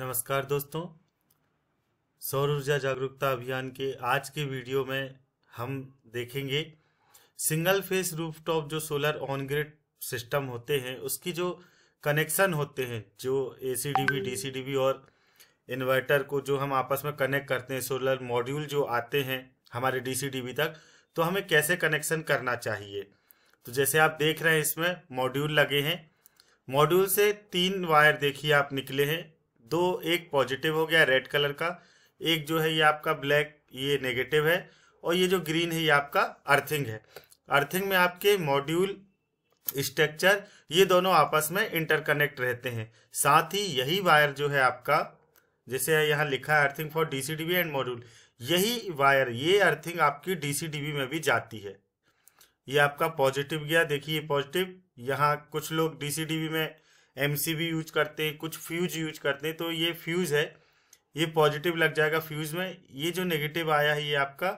नमस्कार दोस्तों सौर ऊर्जा जागरूकता अभियान के आज के वीडियो में हम देखेंगे सिंगल फेस रूफटॉप जो सोलर ऑन ग्रिड सिस्टम होते हैं उसकी जो कनेक्शन होते हैं जो A C D B D C D B और इन्वर्टर को जो हम आपस में कनेक्ट करते हैं सोलर मॉड्यूल जो आते हैं हमारे डी सी डी बी तक तो हमें कैसे कनेक्शन करना चाहिए तो जैसे आप देख रहे हैं इसमें मॉड्यूल लगे हैं मॉड्यूल से तीन वायर देखिए आप निकले हैं दो एक पॉजिटिव हो गया रेड कलर का एक जो है ये आपका ब्लैक ये नेगेटिव है और ये जो ग्रीन है ये आपका अर्थिंग है अर्थिंग में आपके मॉड्यूल स्ट्रक्चर ये दोनों आपस में इंटरकनेक्ट रहते हैं साथ ही यही वायर जो है आपका जैसे यहाँ लिखा है earthing for DCDB and module यही वायर ये अर्थिंग आपकी डीसीडीबी में भी जाती है ये आपका पॉजिटिव गया देखिए पॉजिटिव यहाँ कुछ लोग डीसीडीबी में एम यूज करते हैं कुछ फ्यूज यूज करते हैं तो ये फ्यूज है ये पॉजिटिव लग जाएगा फ्यूज में ये जो नेगेटिव आया है ये आपका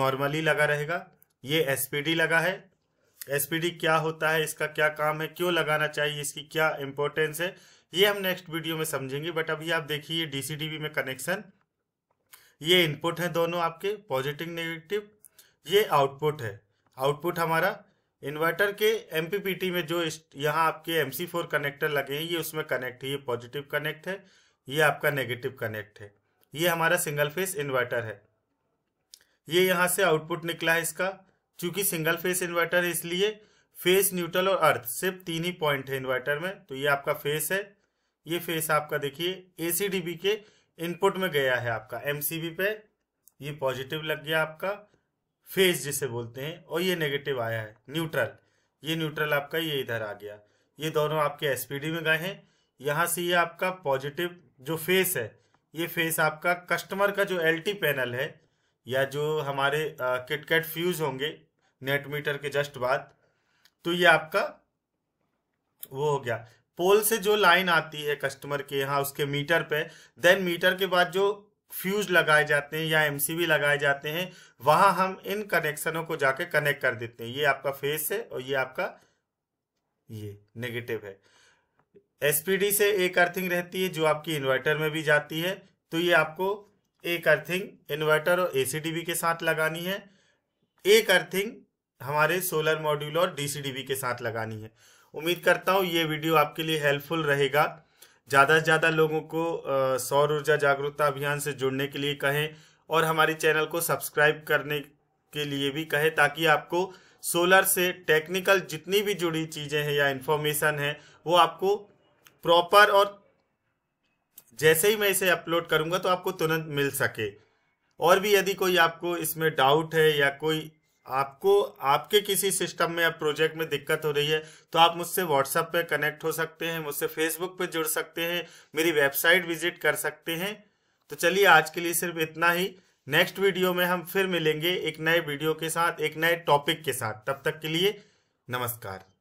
नॉर्मली लगा रहेगा ये एस लगा है एस क्या होता है इसका क्या काम है क्यों लगाना चाहिए इसकी क्या इंपॉर्टेंस है ये हम नेक्स्ट वीडियो में समझेंगे बट अभी आप देखिए डीसीडीबी में कनेक्शन ये इनपुट है दोनों आपके पॉजिटिव नेगेटिव ये आउटपुट है आउटपुट हमारा इन्वर्टर के एम में जो यहाँ आपके एम सी फोर कनेक्टर लगे हैं ये उसमें कनेक्ट है ये पॉजिटिव कनेक्ट है ये आपका नेगेटिव कनेक्ट है ये हमारा सिंगल फेस इन्वर्टर है ये यहाँ से आउटपुट निकला है इसका चूंकि सिंगल फेस इन्वर्टर है इसलिए फेस न्यूट्रल और अर्थ सिर्फ तीन ही पॉइंट है इन्वर्टर में तो ये आपका फेस है ये फेस आपका देखिए एसीडीबी के इनपुट में गया है आपका एमसीबी पे ये पॉजिटिव लग गया आपका फेज जिसे बोलते हैं और ये नेगेटिव आया है न्यूट्रल ये न्यूट्रल आपका ये इधर आ गया ये दोनों आपके एसपीडी में गए हैं यहाँ से ये आपका पॉजिटिव जो फेस है ये फेस आपका कस्टमर का जो एलटी पैनल है या जो हमारे किटकैट फ्यूज होंगे नेट मीटर के जस्ट बाद तो ये आपका वो हो गया पोल से जो लाइन आती है कस्टमर के यहाँ उसके मीटर पे देन मीटर के बाद जो फ्यूज लगाए जाते हैं या एमसीबी लगाए जाते हैं वहां हम इन कनेक्शनों को जाके कनेक्ट कर देते हैं ये आपका फेस है और ये आपका ये नेगेटिव है एसपीडी से एक अर्थिंग रहती है जो आपकी इन्वर्टर में भी जाती है तो ये आपको एक अर्थिंग इन्वर्टर और एसीडीबी के साथ लगानी है एक अर्थिंग हमारे सोलर मॉड्यूल और डीसीडीबी के साथ लगानी है उम्मीद करता हूँ ये वीडियो आपके लिए हेल्पफुल रहेगा ज़्यादा से ज़्यादा लोगों को सौर ऊर्जा जागरूकता अभियान से जुड़ने के लिए कहें और हमारे चैनल को सब्सक्राइब करने के लिए भी कहें ताकि आपको सोलर से टेक्निकल जितनी भी जुड़ी चीज़ें हैं या इन्फॉर्मेशन है वो आपको प्रॉपर और जैसे ही मैं इसे अपलोड करूँगा तो आपको तुरंत मिल सके और भी यदि कोई आपको इसमें डाउट है या कोई आपको आपके किसी सिस्टम में या प्रोजेक्ट में दिक्कत हो रही है तो आप मुझसे व्हाट्सएप पे कनेक्ट हो सकते हैं मुझसे फेसबुक पे जुड़ सकते हैं मेरी वेबसाइट विजिट कर सकते हैं तो चलिए आज के लिए सिर्फ इतना ही नेक्स्ट वीडियो में हम फिर मिलेंगे एक नए वीडियो के साथ एक नए टॉपिक के साथ तब तक के लिए नमस्कार